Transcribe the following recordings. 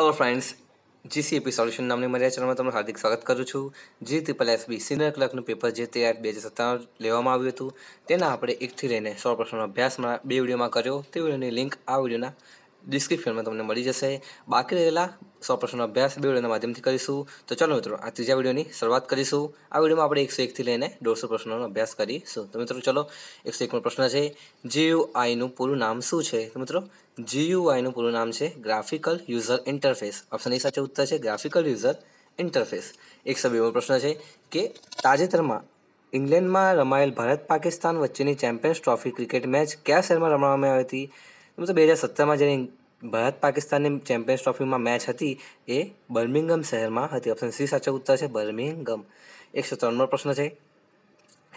hello friends જીસીએપી solution નામની મારી ચેનલમાં તમને હાર્દિક સ્વાગત કરું છું જે ત્રિપલ એસબી સિનિયર ક્લર્કનું પેપર જે તે બે હજાર સત્તાણું લેવામાં આવ્યું હતું તેના આપણે એકથી લઈને સો પ્રશ્નોનો અભ્યાસ બે વિડીયોમાં કર્યો તે વિડીયોની લિંક આ વિડીયોના ડિસ્ક્રિપ્શનમાં તમને મળી જશે બાકી રહેલા સો પ્રશ્નોનો અભ્યાસ બે વિડીયોના માધ્યમથી કરીશું તો ચાલો મિત્રો આ ત્રીજા વિડીયોની શરૂઆત કરીશું આ વિડીયોમાં આપણે એકસો એકથી લઈને દોઢસો પ્રશ્નોનો અભ્યાસ કરીશું તો મિત્રો ચલો એકસો એકનો પ્રશ્ન છે જીયુઆઈનું પૂરું નામ શું છે તો મિત્રો જીયુઆઈનું પૂરું નામ છે graphical user interface option A સાચો ઉત્તર છે ગ્રાફિકલ યુઝર ઇન્ટરફેસ એકસો બેમો પ્રશ્ન છે કે તાજેતરમાં ઇંગ્લેન્ડમાં રમાયેલ ભારત પાકિસ્તાન વચ્ચેની ચેમ્પિયન્સ ટ્રોફી ક્રિકેટ મેચ કયા શહેરમાં રમવામાં આવી હતી એમ તો બે હજાર સત્તરમાં જેની ભારત પાકિસ્તાનની ચેમ્પિયન્સ ટ્રોફીમાં મેચ હતી એ બર્મિંગમ શહેરમાં હતી ઓપ્શન સી સાચો ઉત્તર છે બર્મિંગમ એકસો ત્રણમો પ્રશ્ન છે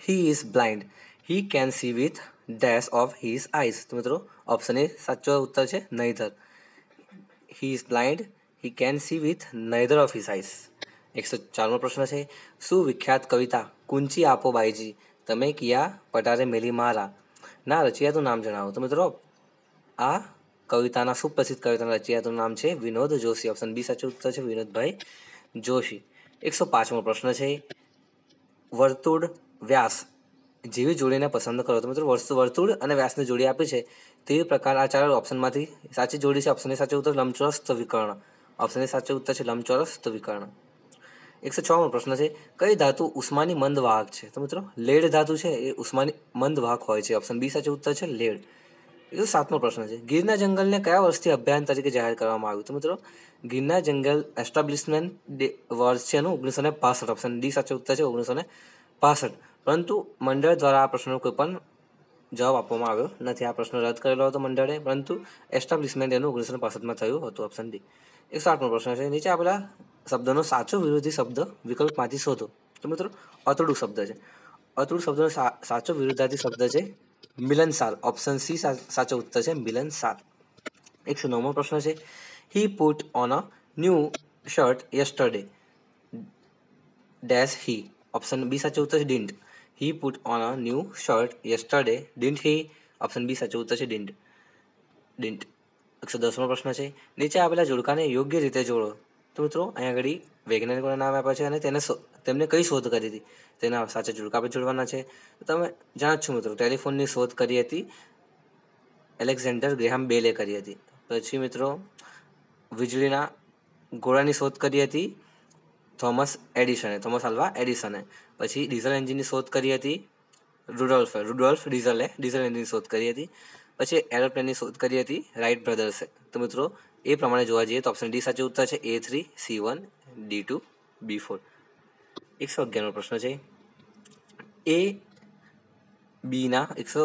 he is blind he can see with dash of his eyes તો મિત્રો ઓપ્શન એ સાચો ઉત્તર છે neither he is blind he can see with neither of his eyes એકસો ચારમો પ્રશ્ન છે શું વિખ્યાત કવિતા કુંચી આપો બાઈજી તમે કિયા પટારે મેલી મારા ના રચિયાનું નામ જણાવો તો મિત્રો આ કવિતાના સુપ્રસિદ્ધ કવિતાના રચયિતાનું નામ છે વિનોદ જોશી ઓપ્શન બી સાચું ઉત્તર છે વિનોદભાઈ જોશી એકસો પાંચમો પ્રશ્ન છે વર્તુળ વ્યાસ જેવી જોડીને પસંદ કરો તો મિત્રો વર્તુળ અને વ્યાસની જોડી આપી છે તેવી પ્રકાર આ ચાર ઓપ્શનમાંથી સાચી જોડી છે ઓપ્શનની સાચો ઉત્તર લંબચોરસ ત્રિવિકર્ણ ઓપ્શનની સાચો ઉત્તર છે લંબચોરસ ત્રિવિકર્ણ એકસો છમો પ્રશ્ન છે કઈ ધાતુ ઉષ્માની વાહક છે તો મિત્રો લેડ ધાતુ છે એ ઉષ્માની મંદ વાહક હોય છે ઓપ્શન બી સાચો ઉત્તર છે લેડ એ સાતમો પ્રશ્ન છે ગીરના જંગલને કયા વર્ષથી અભ્યાન તરીકે જાહેર કરવામાં આવ્યું તો મિત્રો ગીરના જંગલ એસ્ટાબ્લિશમેન્ટ વર્ષ છે એનું ઓગણીસો ને પાસઠ ઓપ્શન ડી સાચો ઉત્તર છે ઓગણીસો ને પાસઠ પરંતુ મંડળ દ્વારા આ પ્રશ્નનો કોઈ પણ જવાબ આપવામાં આવ્યો નથી આ પ્રશ્ન રદ કરેલો હતો મંડળે પરંતુ એસ્ટાબ્લિશમેન્ટ એનું ઓગણીસો પાસઠમાં થયું હતું ઓપ્શન ડી એકસો સાતમો પ્રશ્ન છે નીચે આપેલા શબ્દનો સાચો વિરોધી શબ્દ વિકલ્પમાંથી શોધો તો મિત્રો અતડું શબ્દ છે અતડું શબ્દનો સાચો વિરોધાર્થી શબ્દ છે મિલનસાર ઓપ્શન સી સાચો ઉત્તર છે મિલનસાર એકસો નવમો પ્રશ્ન છે he put on a new shirt yesterday dash he option B સાચો ઉત્તર છે didn't he put on a new shirt yesterday didn't he option B સાચો ઉત્તર છે ડિન્ટ ડિન્ટ એકસો દસમો પ્રશ્ન છે નીચે આપેલા જોડકાને યોગ્ય રીતે જોડો તો મિત્રો અહીંયા આગળ વૈજ્ઞાનિકોના નામ આપ્યા છે અને તેને તેમણે કઈ શોધ કરી હતી તેના સાચા જોડકા આપણે જોડવાના છે તમે જાણો છો મિત્રો ટેલિફોનની શોધ કરી હતી એલેક્ઝાન્ડર ગ્રેહામ બેલે કરી હતી પછી મિત્રો વીજળીના ઘોડાની શોધ કરી હતી થોમસ એડિસને થોમસ આલ્વા એડિસને પછી ડીઝલ એન્જિનની શોધ કરી હતી રુડોલ્ફે રુડોલ્ફ ડીઝલે ડીઝલ એન્જિનની શોધ કરી હતી પછી એરોપ્લેનની શોધ કરી હતી રાઇટ બ્રધર્સે તો મિત્રો એ પ્રમાણે જોવા જઈએ તો ઓપ્શન ડી સાચો ઉત્તર છે A three C one D two B four એકસો અગિયારનો પ્રશ્ન છે એ બીના એકસો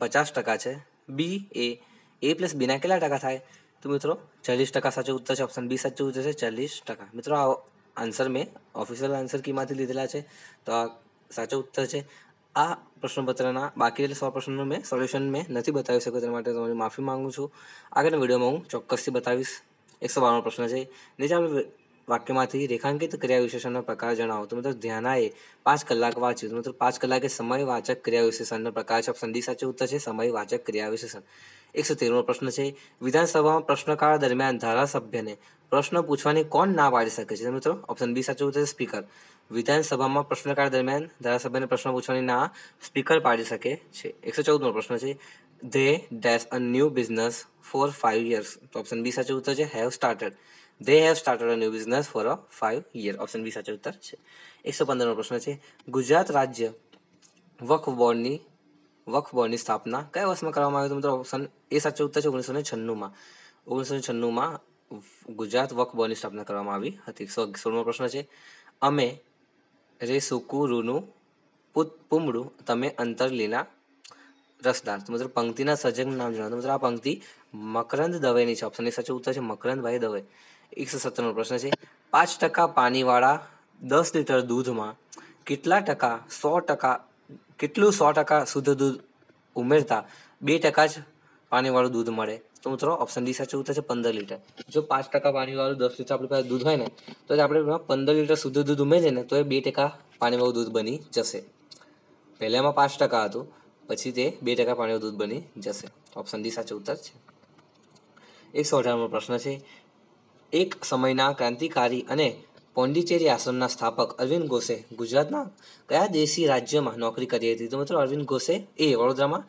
પચાસ ટકા છે બી એ એ પ્લસ બીના કેટલા ટકા થાય તો મિત્રો ચાલીસ ટકા સાચો ઉત્તર છે ઓપ્શન બી સાચું ઉત્તર છે ચાલીસ ટકા મિત્રો આ આન્સર મેં ઓફિશિયલ આન્સર કીમાંથી લીધેલા છે તો આ સાચો ઉત્તર છે આ પ્રશ્નપત્રના બાકી રહેલા સો પ્રશ્નોનું મેં સોલ્યુશન મેં નથી બતાવી શક્યો તેના માટે તમારી માફી માંગુ છું આગળના વિડીયોમાં હું ચોક્કસથી બતાવીશ એકસો બારનો પ્રશ્ન છે નીચે આપણે વાક્યમાંથી રેખાંકિત ક્રિયા વિશેષણનો પ્રકાર જણાવો તો મિત્રો ધ્યાનાએ પાંચ કલાક વાંચ્યું તો મિત્રો પાંચ કલાકે સમય વાચક ક્રિયા વિશેષણનો પ્રકાર છે ઓપ્શન ડી સાચું ઉત્તર છે સમય વાચક ક્રિયા વિશેષણ એકસો તેરમો પ્રશ્ન છે વિધાનસભામાં પ્રશ્નકાળ દરમિયાન ધારાસભ્યને પ્રશ્ન પૂછવાની કોણ ના પાડી શકે છે મિત્રો ઓપ્શન બી સાચું ઉત્તર સ્પીકર વિધાનસભામાં પ્રશ્નકાળ દરમિયાન ધારાસભ્યને પ્રશ્ન પૂછવાની ના સ્પીકર પાડી શકે છે એકસો ચૌદમો પ્રશ્ન છે they dash a new business for five years તો ઓપ્શન બી સાચું ઉત્તર છે have started they have started a new business for a five year option B સાચો ઉત્તર છે એકસો પંદરનો પ્રશ્ન છે ગુજરાત રાજ્ય વકફ બોર્ડની વકફ બોર્ડની સ્થાપના કયા વર્ષમાં કરવામાં આવ્યું હતું મિત્રો ઓપ્શન એ સાચો ઉત્તર છે ઓગણીસો ને છન્નુંમાં ઓગણીસો ને છન્નુંમાં ગુજરાત વકફ બોર્ડની સ્થાપના કરવામાં આવી હતી એકસો સોળમો પ્રશ્ન છે અમે રે સુકુરુનું પુત પુમડું તમે અંતરલીના રસદાર તો મિત્રો પંક્તિના સર્જકનું નામ જણાવો તો મિત્રો આ પંક્તિ મકરંદ દવેની છે ઓપ્શન એ સાચો ઉત્તર છે મકરંદભાઈ દવે એકસો સત્તરનો પ્રશ્ન છે પાંચ ટકા પાણીવાળા દસ લીટર દૂધમાં કેટલા ટકા સો ટકા કેટલું સો ટકા શુદ્ધ દૂધ ઉમેરતા બે ટકા જ પાણીવાળું દૂધ મળે તો મિત્રો ઓપ્શન ડી સાચું થશે પંદર લીટર જો પાંચ ટકા પાણીવાળું દસ લીટર આપણી પાસે દૂધ હોય ને તો આપણે પંદર લીટર શુદ્ધ દૂધ ઉમેરીએ ને તો એ બે ટકા પાણીવાળું દૂધ બની જશે પહેલામાં પાંચ ટકા હતું પછી તે બે ટકા પાણીવાળું દૂધ બની જશે ઓપ્શન ડી સાચો ઉત્તર છે એકસો અઢારમો પ્રશ્ન છે એક સમયના ક્રાંતિકારી અને પોંડિચેરી આશ્રમના સ્થાપક અરવિંદ ઘોષે ગુજરાતના કયા દેશી રાજ્યમાં નોકરી કરી હતી તો મિત્રો અરવિંદ ઘોષે એ વડોદરામાં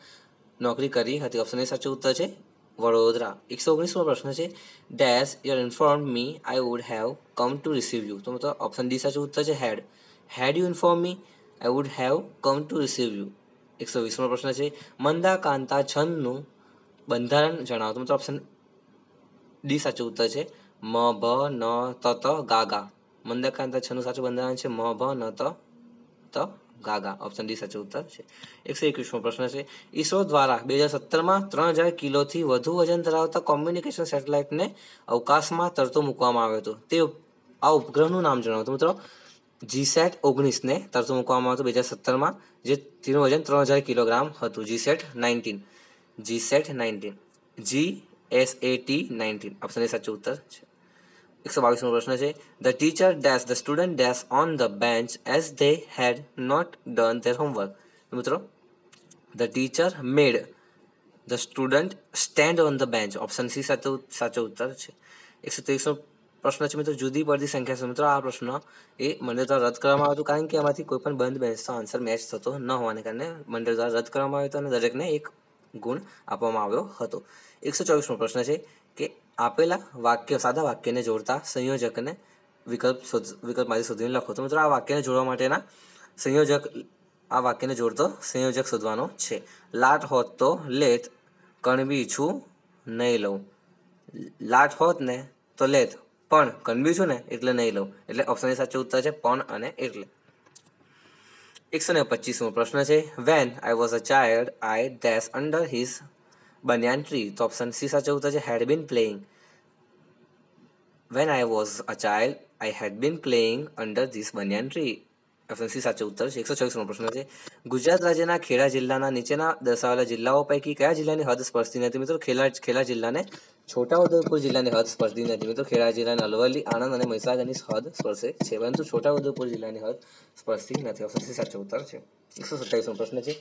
નોકરી કરી હતી ઓપ્શન એ સાચો ઉત્તર છે વડોદરા એકસો ઓગણીસમો પ્રશ્ન છે dash your inform me I would have come to receive you તો મતલબ ઓપ્શન ડી સાચું ઉત્તર છે had had you inform me I would have come to receive you એકસો વીસમો પ્રશ્ન છે મંદા છંદનું બંધારણ જણાવો તો મતલબ ઓપ્શન ડી સાચું ઉત્તર છે મ ભ ન ત ત ગા ગા મંદકાંત છનું સાચું બંધારણ છે મ ભ ન ત ત ગાગા ઓપ્શન ડી સાચો ઉત્તર છે એકસો એકવીસમો પ્રશ્ન છે ઈસરો દ્વારા બે હજાર સત્તરમાં ત્રણ હજાર કિલોથી વધુ વજન ધરાવતા કોમ્યુનિકેશન સેટેલાઇટને અવકાશમાં તરતું મૂકવામાં આવ્યો હતો તે આ ઉપગ્રહનું નામ જણાવતો મિત્રો જીસેટ ઓગણીસને તરતું મૂકવામાં આવ્યું હતું બે હજાર સત્તરમાં જે તેનું વજન ત્રણ હજાર કિલોગ્રામ હતું GSAT nineteen GSAT nineteen G S A T nineteen option A સાચો ઉત્તર છે એકસો બાવીસમો પ્રશ્ન છે the teacher dash the student dash on the bench as they had not done their homework મિત્રો the teacher made the student stand on the bench option C સાચો સાચો ઉત્તર છે એકસો ત્રીસનો પ્રશ્ન છે મિત્રો જુદી પડતી સંખ્યા છે મિત્રો આ પ્રશ્ન એ મંડળ દ્વારા રદ કરવામાં આવ્યો હતો કારણ કે આમાંથી કોઈ પણ બંધ બેન્ચનો આન્સર મેચ થતો ન હોવાને કારણે મંડળ દ્વારા રદ કરવામાં આવ્યો હતો અને દરેકને એક ગુણ આપવામાં આવ્યો હતો એકસો ચોવીસમો પ્રશ્ન છે આપેલા વાક્ય સાદા વાક્યને જોડતા સંયોજકને વિકલ્પ વિકલ્પમાંથી શોધીને લખો તો મિત્રો આ વાક્યને જોડવા માટેના સંયોજક આ વાક્યને જોડતો સંયોજક શોધવાનો છે લાટ હોત તો લેત કણબી છું નહીં લઉં લાટ હોત ને તો લેત પણ કણબી છું ને એટલે નહીં લઉં એટલે ઓપ્શન સાચો ઉત્તર છે પણ અને એટલે એકસો ને પચીસમો પ્રશ્ન છે when I was a child I dash under his banyan tree તો ઓપ્શન સી સાચો ઉત્તર છે had been playing when I was a child I had been playing under this banyan tree option C સાચો ઉત્તર છે એકસો છવ્વીસમો પ્રશ્ન છે ગુજરાત રાજ્યના ખેડા જિલ્લાના નીચેના દર્શાવેલા જિલ્લાઓ પૈકી કયા જિલ્લાની હદ સ્પર્શતી નથી મિત્રો ખેડા ખેડા જિલ્લાને ઉદયપુર જિલ્લાની હદ સ્પર્શતી નથી મિત્રો ખેડા જિલ્લાની અલવલ્લી આણંદ અને મહીસાગરની હદ સ્પર્શે છે પરંતુ છોટા ઉદયપુર જિલ્લાની હદ સ્પર્શતી નથી ઓપ્શન સી સાચો ઉત્તર છે એકસો સત્તાવીસમો પ્રશ્ન છે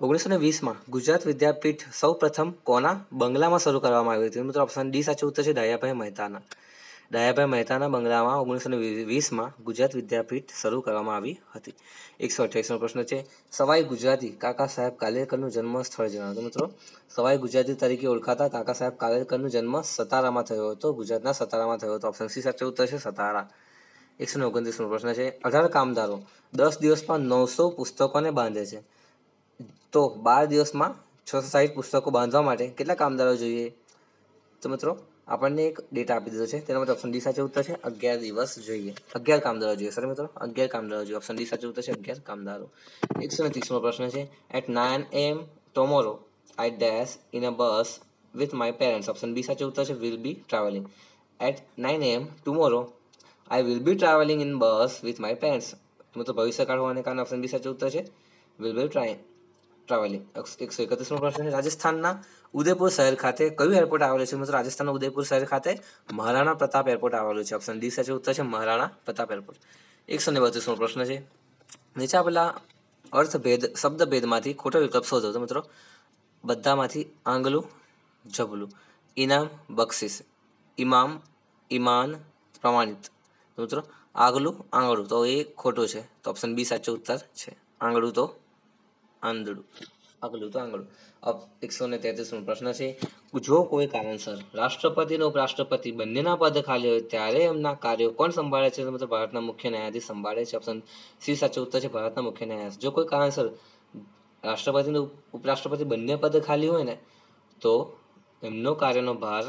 ઓગણીસો ને વીસમાં ગુજરાત વિદ્યાપીઠ સૌ પ્રથમ કોના બંગલામાં શરૂ કરવામાં આવ્યું હતું મિત્રો ઓપ્શન ડી સાચું ઉત્તર છે ડાયાભાઈ મહેતાના ડાયાભાઈ મહેતાના બંગલામાં ઓગણીસો ને વીસમાં ગુજરાત વિદ્યાપીઠ શરૂ કરવામાં આવી હતી એકસો અઠ્યાવીસનો પ્રશ્ન છે સવાઈ ગુજરાતી કાકા સાહેબ કાલેકરનું જન્મ સ્થળ જણાવો તો મિત્રો સવાઈ ગુજરાતી તરીકે ઓળખાતા કાકા સાહેબ કાલેકરનું જન્મ સતારામાં થયો હતો ગુજરાતના સતારામાં થયો હતો ઓપ્શન સી સાચું ઉત્તર છે સતારા એકસો ઓગણત્રીસનો પ્રશ્ન છે અઢાર કામદારો દસ દિવસમાં નવસો પુસ્તકોને બાંધે છે તો બાર દિવસમાં છસો સાહીઠ પુસ્તકો બાંધવા માટે કેટલા કામદારો જોઈએ તો મિત્રો આપણને એક ડેટા આપી દીધો છે તેના મતલબ ઓપ્શન ડી સાચું ઉત્તર છે અગિયાર દિવસ જોઈએ અગિયાર કામદારો જોઈએ સર મિત્રો અગિયાર કામદારો જોઈએ ઓપ્શન ડી સાચું ઉત્તર છે અગિયાર કામદારો એકસો ને ત્રીસમો પ્રશ્ન છે at nine AM tomorrow I dash in a bus with my parents option B સાચો ઉત્તર છે will be travelling at nine AM tomorrow I will be travelling in bus with my parents મતલબ ભવિષ્યકાળ હોવાને કારણે ઓપ્શન બી સાચો ઉત્તર છે વિલ બી trying ટ્રાવેલિંગ એકસો એકત્રીસમો પ્રશ્ન છે રાજસ્થાનના ઉદયપુર શહેર ખાતે કયું એરપોર્ટ આવેલું છે મતલબ રાજસ્થાનના ઉદયપુર શહેર ખાતે મહારાણા પ્રતાપ એરપોર્ટ આવેલું છે ઓપ્શન ડી સાચો ઉત્તર છે મહારાણા પ્રતાપ એરપોર્ટ એકસો ને બત્રીસમો પ્રશ્ન છે નીચે આપેલા અર્થભેદ શબ્દભેદમાંથી ખોટો વિકલ્પ શોધો તો મિત્રો બધામાંથી આંગલું જબલું ઇનામ બક્ષિસ ઇમામ ઇમાન પ્રમાણિત મિત્રો આગલું આંગળું તો એ ખોટું છે તો ઓપ્શન બી સાચો ઉત્તર છે આંગળું તો આંધળું અગલું તો આંગળું અબ એકસો ને તેત્રીસમો પ્રશ્ન છે જો કોઈ કારણસર રાષ્ટ્રપતિનો ઉપરાષ્ટ્રપતિ બંનેના પદ ખાલી હોય ત્યારે એમના કાર્યો કોણ સંભાળે છે મતલબ ભારતના મુખ્ય ન્યાયાધીશ સંભાળે છે ઓપ્શન સી સાચો ઉત્તર છે ભારતના મુખ્ય ન્યાયાધીશ જો કોઈ કારણસર રાષ્ટ્રપતિનો ઉપરાષ્ટ્રપતિ બંને પદ ખાલી હોય ને તો એમનો કાર્યનો ભાર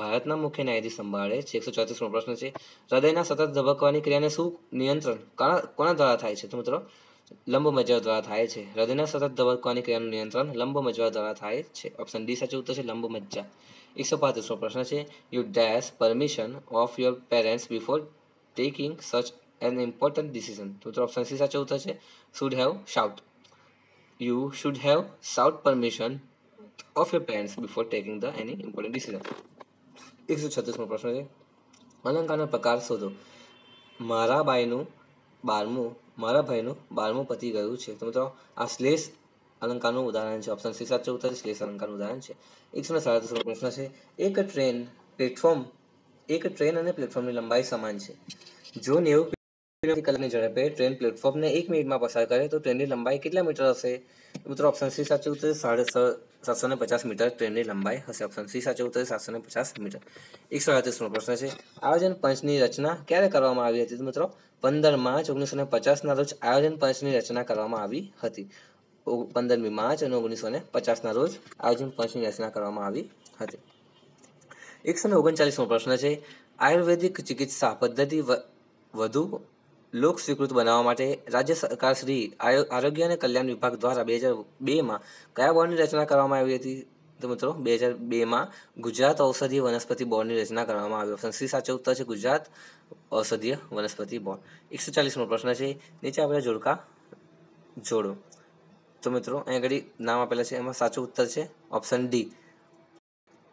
ભારતના મુખ્ય ન્યાયાધીશ સંભાળે છે એકસો ચોત્રીસમો પ્રશ્ન છે હૃદયના સતત ધબકવાની ક્રિયાને શું નિયંત્રણ કોના દ્વારા થાય છે તો મિત્રો લંબ મજ્જા દ્વારા થાય છે હૃદયના સતત ધબકવાની ક્રિયાનું નિયંત્રણ લંબ મજવા દ્વારા થાય છે ઓપ્શન ડી સાચું ઉત્તર છે લંબ મજ્જા એકસો પાંત્રીસનો પ્રશ્ન છે you dash permission of your parents before taking such an important decision તો ઓપ્શન સી સાચો ઉત્તર છે should have sought you should have sought permission of your parents before taking the any important decision એકસો છત્રીસમો પ્રશ્ન છે અલંકારનો પ્રકાર શોધો મારા બાઈનું બારમું મારા ભાઈનું બારમું પતી ગયું છે તો મિત્રો આ શ્લેષ અલંકારનું ઉદાહરણ છે ઓપ્શન સી સાચું ઉત્તર શ્લેષ અલંકારનું ઉદાહરણ છે એકસો ને સાડત્રીસનો પ્રશ્ન છે એક ટ્રેન પ્લેટફોર્મ એક ટ્રેન અને પ્લેટફોર્મની લંબાઈ સમાન છે જો નેવું કિલોમીટરની ઝડપે ટ્રેન પ્લેટફોર્મને એક મિનિટમાં પસાર કરે તો ટ્રેનની લંબાઈ કેટલા મીટર હશે મિત્રો ઓપ્શન સી સાચું ઉતરે સાડે સાતસો ને પચાસ મીટર ટ્રેનની લંબાઈ હશે ઓપ્શન સી સાચું ઉતરે સાતસો ને પચાસ મીટર એકસો અડત્રીસનો પ્રશ્ન છે આયોજન પંચની રચના ક્યારે કરવામાં આવી હતી મિત્રો પંદર માર્ચ ઓગણીસો ને પચાસના રોજ આયોજન પંચની રચના કરવામાં આવી હતી પંદરમી માર્ચ અને ઓગણીસો ને પચાસના રોજ આયોજન પંચની રચના કરવામાં આવી હતી એકસો ને ઓગણચાલીસનો પ્રશ્ન છે આયુર્વેદિક ચિકિત્સા પદ્ધતિ વધુ લોક સ્વીકૃત બનાવવા માટે રાજ્ય સરકાર શ્રી આરોગ્ય અને કલ્યાણ વિભાગ દ્વારા બે હજાર બેમાં કયા બોર્ડની રચના કરવામાં આવી હતી તો મિત્રો બે હજાર બેમાં ગુજરાત ઔષધીય વનસ્પતિ બોર્ડની રચના કરવામાં આવી ઓપ્શન સી સાચો ઉત્તર છે ગુજરાત ઔષધીય વનસ્પતિ બોર્ડ એકસો ચાલીસમો પ્રશ્ન છે નીચે આપણે જોડકા જોડો તો મિત્રો અહીંયા ઘડી નામ આપેલા છે એમાં સાચો ઉત્તર છે ઓપ્શન ડી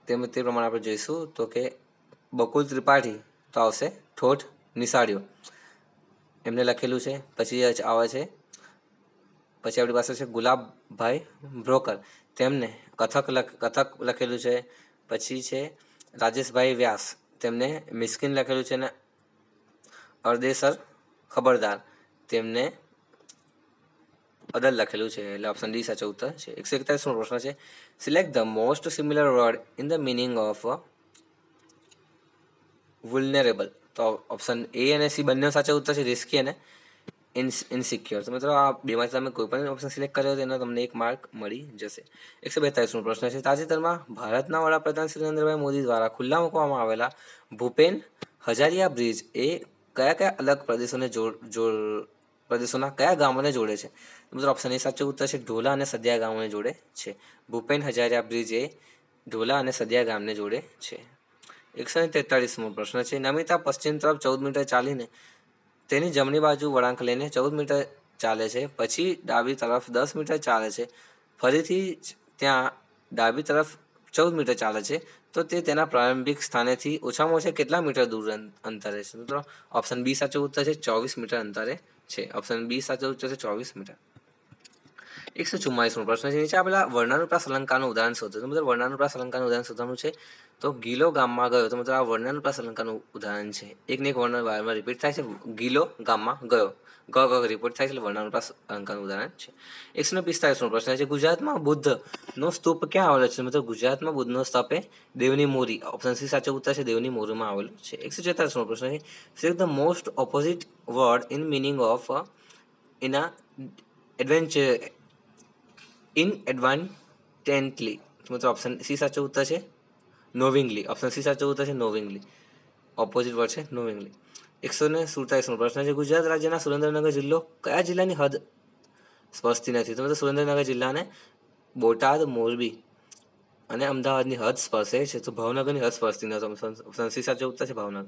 તેમ તે પ્રમાણે આપણે જોઈશું તો કે બકુલ ત્રિપાઠી તો આવશે ઠોઠ નિશાળ્યો એમને લખેલું છે પછી આવે છે પછી આપણી પાસે છે ગુલાબભાઈ બ્રોકર તેમને કથક લખ કથક લખેલું છે પછી છે રાજેશભાઈ વ્યાસ તેમને મિસ્કિન લખેલું છે અને અરદેસર ખબરદાર તેમને અદલ લખેલું છે એટલે ઓપ્શન ડી સાચો ઉત્તર છે એકસો એકતાલીસનો પ્રશ્ન છે select the most similar word in the meaning of vulnerable તો ઓપ્શન એ અને સી બંને સાચા ઉત્તર છે રિસ્કી અને ઇનસિક્યોર તો મિત્રો આ બેમાંથી તમે કોઈ પણ ઓપ્શન સિલેક્ટ કર્યો તો તેનો તમને એક માર્ક મળી જશે એકસો બેતાલીસનો પ્રશ્ન છે તાજેતરમાં ભારતના વડાપ્રધાન શ્રી નરેન્દ્રભાઈ મોદી દ્વારા ખુલ્લા મૂકવામાં આવેલા ભૂપેન હજારિયા બ્રિજ એ કયા કયા અલગ પ્રદેશોને જોડ પ્રદેશોના કયા ગામોને જોડે છે મિત્રો ઓપ્શન એ સાચો ઉત્તર છે ઢોલા અને સદિયા ગામોને જોડે છે ભૂપેન હજારિયા બ્રિજ એ ઢોલા અને સદિયા ગામને જોડે છે એકસો ને તેતાળીસમો પ્રશ્ન છે નમિતા પશ્ચિમ તરફ ચૌદ મીટર ચાલીને તેની જમણી બાજુ વળાંક લઈને ચૌદ મીટર ચાલે છે પછી ડાબી તરફ દસ મીટર ચાલે છે ફરીથી ત્યાં ડાબી તરફ ચૌદ મીટર ચાલે છે તો તે તેના પ્રારંભિક સ્થાનેથી ઓછામાં ઓછા કેટલા મીટર દૂર અંતરે છે મિત્રો ઓપ્શન બી સાચો ઉત્તર છે ચોવીસ મીટર અંતરે છે ઓપ્શન બી સાચો ઉત્તર છે ચોવીસ મીટર એકસો ચુમ્માલીસમો પ્રશ્ન છે નીચે આપેલા વર્ણાનુપ્રાસ અલંકારનું ઉદાહરણ શોધો મતલબ મિત્રો વર્ણાનુપ્રાસ અલંકારનું ઉદાહરણ શોધવાનું છે તો ગીલો ગામમાં ગયો તો મતલબ આ વર્ણાનુપ્રાસ અલંકારનું ઉદાહરણ છે એકને એક વર્ણ વારમાં રિપીટ થાય છે ગીલો ગામમાં ગયો ગ ગ રિપીટ થાય છે એટલે વર્ણાનુપ્રાસ અલંકારનું ઉદાહરણ છે એકસો પિસ્તાલીસમો પ્રશ્ન છે ગુજરાતમાં બુદ્ધનો સ્તૂપ ક્યાં આવેલો છે મતલબ ગુજરાતમાં બુદ્ધનો સ્તપે દેવની મોરી ઓપ્શન સી સાચો ઉત્તર છે દેવની મોરીમાં આવેલો છે એકસો છેતાલીસમો પ્રશ્ન છે select the most opposite word in meaning of in a adventure in advertently મિત્રો ઓપ્શન સી સાચો ઉત્તર છે નોવિંગલી ઓપ્શન સી સાચો ઉત્તર છે નોવિંગલી ઓપોઝિટ વર્ડ છે નોવિંગલી એકસો ને સુડતાલીસનો પ્રશ્ન છે ગુજરાત રાજ્યના સુરેન્દ્રનગર જિલ્લો કયા જિલ્લાની હદ સ્પર્શતી નથી તો મિત્રો સુરેન્દ્રનગર જિલ્લાને બોટાદ મોરબી અને અમદાવાદની હદ સ્પર્શે છે તો ભાવનગરની હદ સ્પર્શતી નથી ઓપ્શન સી સાચું ઉત્તર છે ભાવનગર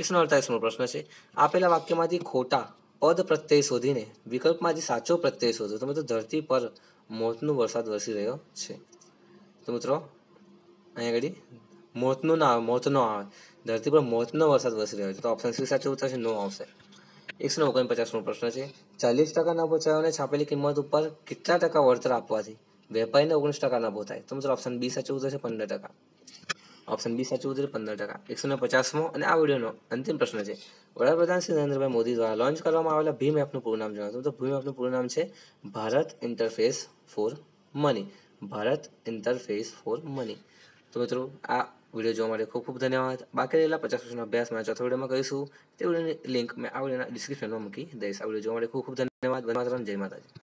એકસો અડતાલીસનો પ્રશ્ન છે આપેલા વાક્યમાંથી ખોટા પદ પ્રત્યય શોધીને વિકલ્પમાંથી સાચો પ્રત્યય શોધો તો મિત્રો ધરતી પર મોતનો વરસાદ વરસી રહ્યો છે તો મિત્રો અહીંયા આગળ મોતનું ના આવે મોતનો આવે ધરતી પર મોતનો વરસાદ વરસી રહ્યો છે તો ઓપ્શન સી સાચું થશે નો આવશે એકસો ઓગણપચાસનો પ્રશ્ન છે ચાલીસ ટકાના પોચાયોને છાપેલી કિંમત ઉપર કેટલા ટકા વળતર આપવાથી વેપારીને ઓગણીસ ટકા ટકાના પોતાય તો મિત્રો ઓપ્શન બી સાચું થશે પંદર ટકા ઓપ્શન બી સાચું થશે પંદર ટકા એકસો ને પચાસમો અને આ વિડીયોનો અંતિમ પ્રશ્ન છે વડાપ્રધાન શ્રી નરેન્દ્રભાઈ મોદી દ્વારા લોન્ચ કરવામાં આવેલા ભીમ એપનું પૂરું નામ જણાવતું તો ભીમ એપનું પૂરું નામ છે Bharat interface for money Bharat interface for money તો મિત્રો આ વિડીયો જોવા માટે ખૂબ ખૂબ ધન્યવાદ બાકી રહેલા પચાસ પ્રશ્નનો અભ્યાસ મેં ચોથો વિડીયોમાં કરીશું તે વિડીયોની લિંક મેં આ વિડીયોના ડિસ્ક્રિપ્શનમાં મૂકી દઈશ આ વિડીયો જોવા માટે ખૂબ ખૂબ ધન્યવાદ વંદે જય માતાજી